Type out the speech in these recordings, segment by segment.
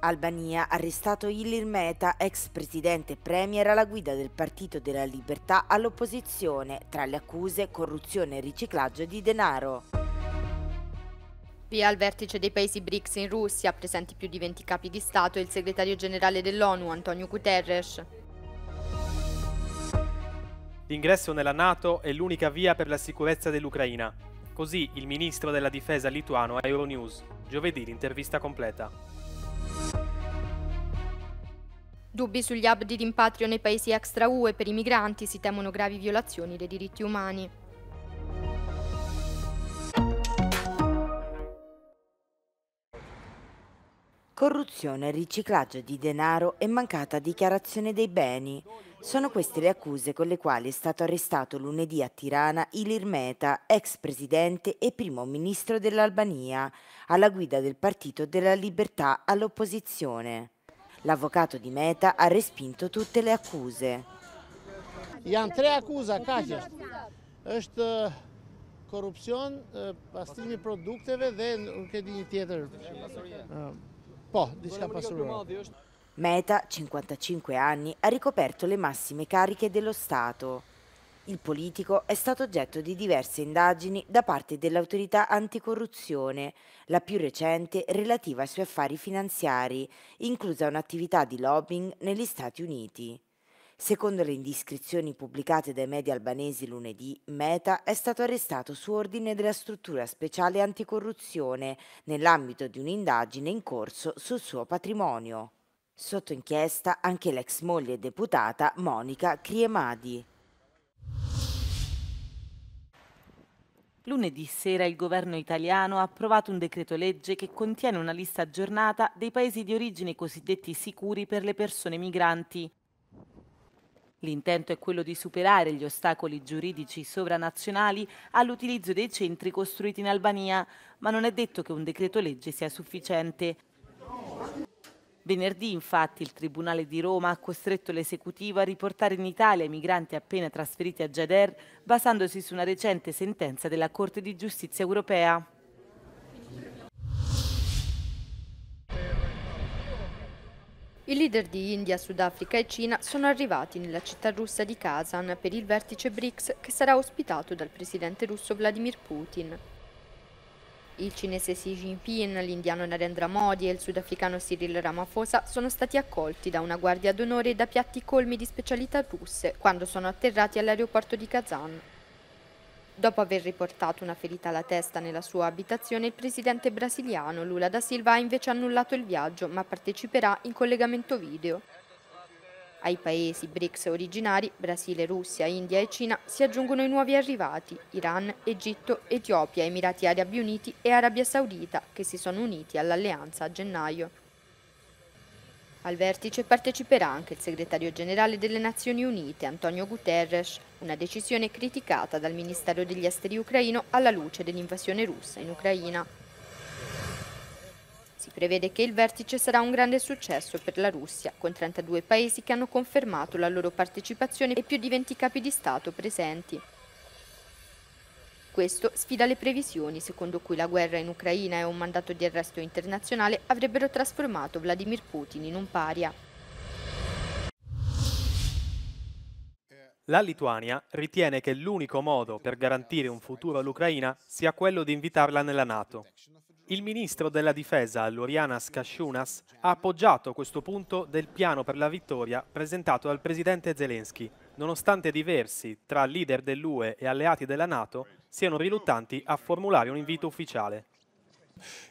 Albania arrestato Ilir Meta, ex presidente e premier alla guida del Partito della Libertà all'opposizione, tra le accuse corruzione e riciclaggio di denaro. Via al vertice dei paesi BRICS in Russia, presenti più di 20 capi di Stato e il segretario generale dell'ONU Antonio Guterres. L'ingresso nella Nato è l'unica via per la sicurezza dell'Ucraina. Così il ministro della difesa lituano a Euronews. Giovedì l'intervista completa. Dubbi sugli hub di rimpatrio nei paesi extra UE per i migranti si temono gravi violazioni dei diritti umani. Corruzione, riciclaggio di denaro e mancata dichiarazione dei beni. Sono queste le accuse con le quali è stato arrestato lunedì a Tirana Ilir Meta, ex presidente e primo ministro dell'Albania, alla guida del Partito della Libertà all'opposizione. L'avvocato di Meta ha respinto tutte le accuse. Janë tre akuza, kaq është. Është eh, korrupsion, eh, pastrimi i produkteve di një eh, Po, diçka pasurore. Meta, 55 anni, ha ricoperto le massime cariche dello Stato. Il politico è stato oggetto di diverse indagini da parte dell'autorità anticorruzione, la più recente relativa ai suoi affari finanziari, inclusa un'attività di lobbying negli Stati Uniti. Secondo le indiscrezioni pubblicate dai media albanesi lunedì, Meta è stato arrestato su ordine della struttura speciale anticorruzione nell'ambito di un'indagine in corso sul suo patrimonio. Sotto inchiesta anche l'ex moglie deputata Monica Criemadi. Lunedì sera il governo italiano ha approvato un decreto legge che contiene una lista aggiornata dei paesi di origine cosiddetti sicuri per le persone migranti. L'intento è quello di superare gli ostacoli giuridici sovranazionali all'utilizzo dei centri costruiti in Albania, ma non è detto che un decreto legge sia sufficiente. Venerdì infatti il Tribunale di Roma ha costretto l'esecutivo a riportare in Italia i migranti appena trasferiti a Jader basandosi su una recente sentenza della Corte di Giustizia europea. I leader di India, Sudafrica e Cina sono arrivati nella città russa di Kazan per il vertice BRICS che sarà ospitato dal presidente russo Vladimir Putin. Il cinese Xi Jinping, l'indiano Narendra Modi e il sudafricano Cyril Ramaphosa sono stati accolti da una guardia d'onore e da piatti colmi di specialità russe quando sono atterrati all'aeroporto di Kazan. Dopo aver riportato una ferita alla testa nella sua abitazione, il presidente brasiliano Lula da Silva ha invece annullato il viaggio, ma parteciperà in collegamento video. Ai paesi BRICS originari, Brasile, Russia, India e Cina, si aggiungono i nuovi arrivati, Iran, Egitto, Etiopia, Emirati Arabi Uniti e Arabia Saudita, che si sono uniti all'alleanza a gennaio. Al vertice parteciperà anche il segretario generale delle Nazioni Unite, Antonio Guterres, una decisione criticata dal Ministero degli Esteri ucraino alla luce dell'invasione russa in Ucraina. Si prevede che il vertice sarà un grande successo per la Russia, con 32 paesi che hanno confermato la loro partecipazione e più di 20 capi di Stato presenti. Questo sfida le previsioni secondo cui la guerra in Ucraina e un mandato di arresto internazionale avrebbero trasformato Vladimir Putin in un paria. La Lituania ritiene che l'unico modo per garantire un futuro all'Ucraina sia quello di invitarla nella Nato. Il ministro della difesa, Lurianas Kasciunas, ha appoggiato questo punto del piano per la vittoria presentato dal presidente Zelensky, nonostante diversi, tra leader dell'UE e alleati della Nato, siano riluttanti a formulare un invito ufficiale.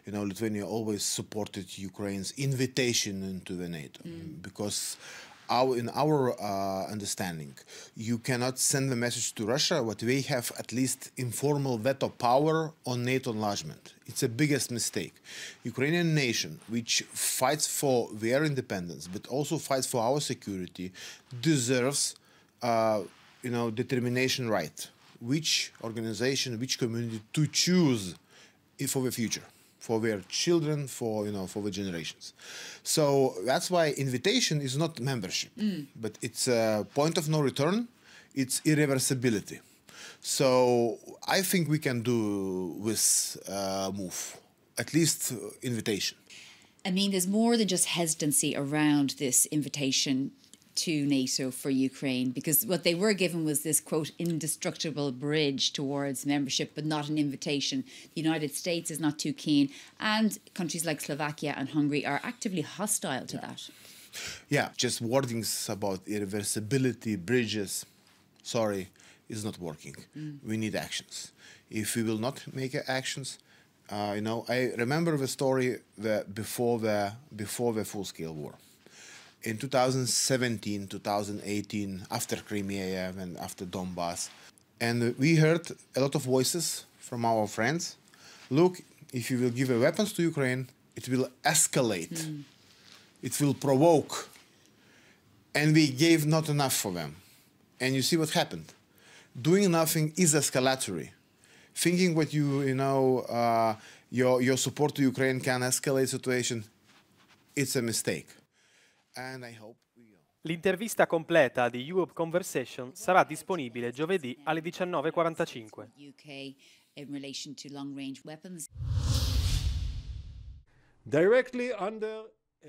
you know, Lithuania always supported Ukraine's invitation into the NATO mm. because our in our uh, understanding, you cannot send the message to Russia that we have at least informal veto power on NATO enlargement. It's the biggest mistake. Ukrainian nation, which fights for their independence but also fights for our security, deserves, uh, you know, determination right. Which organization, which community to choose for the future for their children, for you know, for the generations. So that's why invitation is not membership, mm. but it's a point of no return. It's irreversibility. So I think we can do this uh, move, at least uh, invitation. I mean, there's more than just hesitancy around this invitation to NATO for Ukraine because what they were given was this quote indestructible bridge towards membership, but not an invitation. The United States is not too keen, and countries like Slovakia and Hungary are actively hostile to yeah. that. Yeah, just warnings about irreversibility, bridges. Sorry, is not working. Mm. We need actions. If we will not make actions, uh, you know, I remember the story that before the before the full-scale war in 2017, 2018, after Crimea and after Donbass, and we heard a lot of voices from our friends. Look, if you will give weapons to Ukraine, it will escalate. Mm. It will provoke. And we gave not enough for them. And you see what happened. Doing nothing is escalatory. Thinking what you, you know, uh, your, your support to Ukraine can escalate situation, it's a mistake. L'intervista completa di Europe Conversation sarà disponibile giovedì alle 19.45.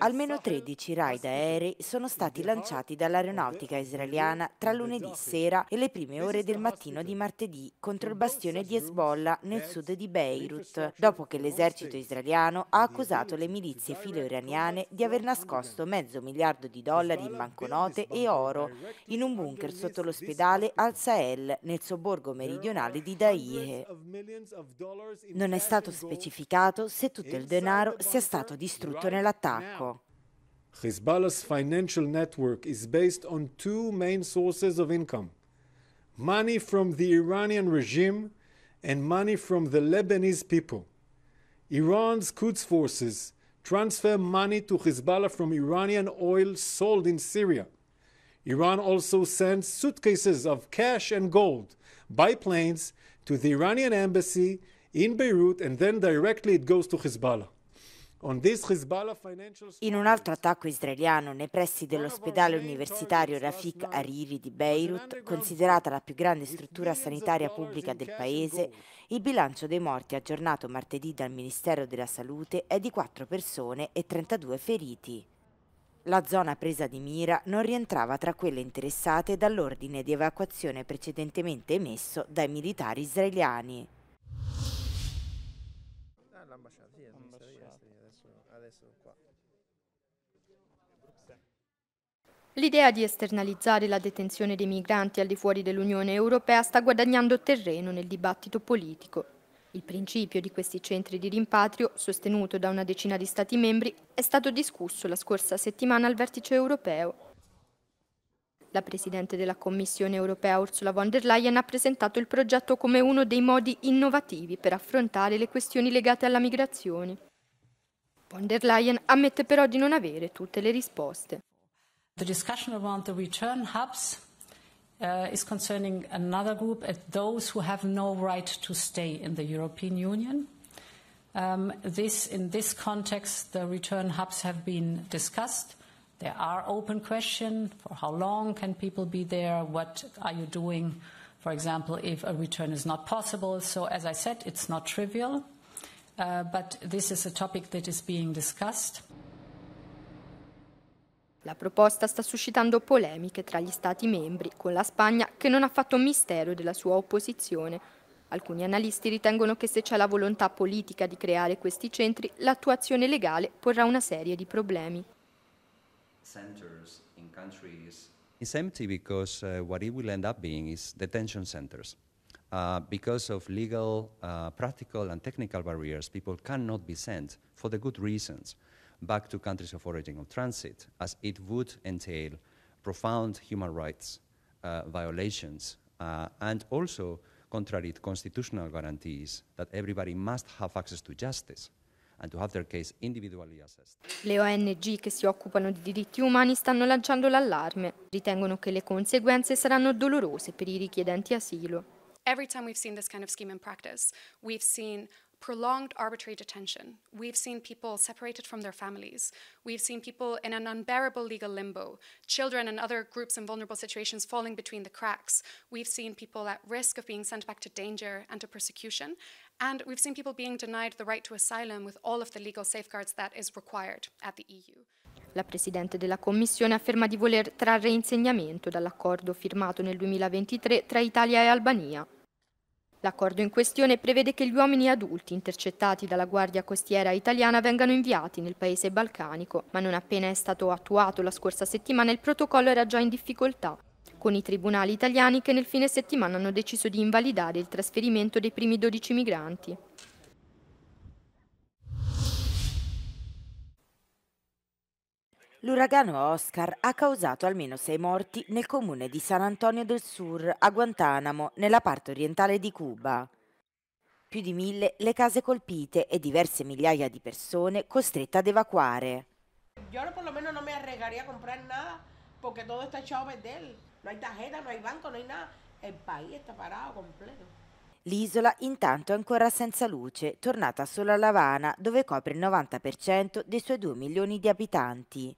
Almeno 13 raid aerei sono stati lanciati dall'aeronautica israeliana tra lunedì sera e le prime ore del mattino di martedì contro il bastione di Hezbollah nel sud di Beirut, dopo che l'esercito israeliano ha accusato le milizie filo-iraniane di aver nascosto mezzo miliardo di dollari in banconote e oro in un bunker sotto l'ospedale al Sahel, nel sobborgo meridionale di Daieh. Non è stato specificato se tutto il denaro sia stato distrutto nell'attacco. Hezbollah's financial network is based on two main sources of income money from the Iranian regime and money from the Lebanese people. Iran's Quds forces transfer money to Hezbollah from Iranian oil sold in Syria. Iran also sends suitcases of cash and gold by planes to the Iranian embassy in Beirut, and then directly it goes to Hezbollah. In un altro attacco israeliano nei pressi dell'ospedale universitario Rafik Hariri di Beirut, considerata la più grande struttura sanitaria pubblica del paese, il bilancio dei morti aggiornato martedì dal Ministero della Salute è di 4 persone e 32 feriti. La zona presa di mira non rientrava tra quelle interessate dall'ordine di evacuazione precedentemente emesso dai militari israeliani destri, adesso, adesso qua. L'idea di esternalizzare la detenzione dei migranti al di fuori dell'Unione Europea sta guadagnando terreno nel dibattito politico. Il principio di questi centri di rimpatrio, sostenuto da una decina di Stati membri, è stato discusso la scorsa settimana al vertice europeo. La Presidente della Commissione europea Ursula von der Leyen ha presentato il progetto come uno dei modi innovativi per affrontare le questioni legate alla migrazione. Von der Leyen ammette però di non avere tutte le risposte. The discussion around the return hubs uh, is concerning another group, uh, those who have no right to stay in the European Union. Um, this, in this context, the return hubs have been discussed. There are open questions for how long can people be there? What are you doing, for example, if a return is not possible? So, as I said, it's not trivial. Uh, but this is is a topic that being discussed. La proposta sta suscitando polemiche tra gli Stati membri, con la Spagna che non ha fatto mistero della sua opposizione. Alcuni analisti ritengono che se c'è la volontà politica di creare questi centri, l'attuazione legale porrà una serie di problemi. Centri in It's empty because uh, what it will end up being is detention centers. uh, because of legal, uh, practical, and technical barriers, people cannot be sent, for the good reasons, back to countries of origin or transit, as it would entail profound human rights uh, violations uh, and also contrary to constitutional guarantees that everybody must have access to justice. and to have their case individually assessed. Le ONG che si occupano di diritti umani stanno lanciando l'allarme. Ritengono che le conseguenze saranno dolorose per i richiedenti asilo every time we've seen this kind of scheme in practice, we've seen prolonged arbitrary detention. We've seen people separated from their families. We've seen people in an unbearable legal limbo, children and other groups in vulnerable situations falling between the cracks. We've seen people at risk of being sent back to danger and to persecution. And we've seen people being denied the right to asylum with all of the legal safeguards that is required at the EU. La Presidente della Commissione afferma di voler trarre insegnamento dall'accordo firmato nel 2023 tra Italia e Albania. L'accordo in questione prevede che gli uomini adulti intercettati dalla Guardia Costiera italiana vengano inviati nel paese balcanico, ma non appena è stato attuato la scorsa settimana il protocollo era già in difficoltà, con i tribunali italiani che nel fine settimana hanno deciso di invalidare il trasferimento dei primi 12 migranti. L'uragano Oscar ha causato almeno sei morti nel comune di San Antonio del Sur, a Guantanamo, nella parte orientale di Cuba. Più di mille le case colpite e diverse migliaia di persone costrette ad evacuare. Io per lo meno non mi arregarei a comprare nada perché tutto sta echado a perder. Non hay tarjeta, non hay banco, non hay nada. Il paese sta parato completo. L'isola intanto è ancora senza luce, tornata solo a La Habana, dove copre il 90% dei suoi 2 milioni di abitanti.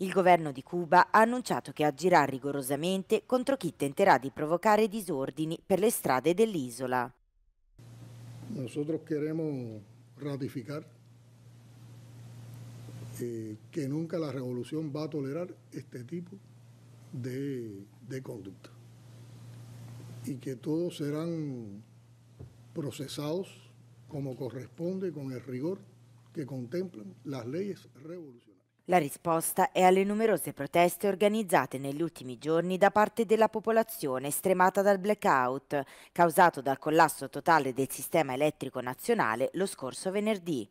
El gobierno de Cuba ha annunciato che agirà rigorosamente contro chi tenterà di provocare disordini per le strade dell'isola. Nosotros queremos ratificar eh, que nunca la revolución va a tolerar este tipo de, de conducta y que todos serán procesados como corresponde con el rigor que contemplan las leyes revolucionarias. La risposta è alle numerose proteste organizzate negli ultimi giorni da parte della popolazione stremata dal blackout, causato dal collasso totale del sistema elettrico nazionale lo scorso venerdì.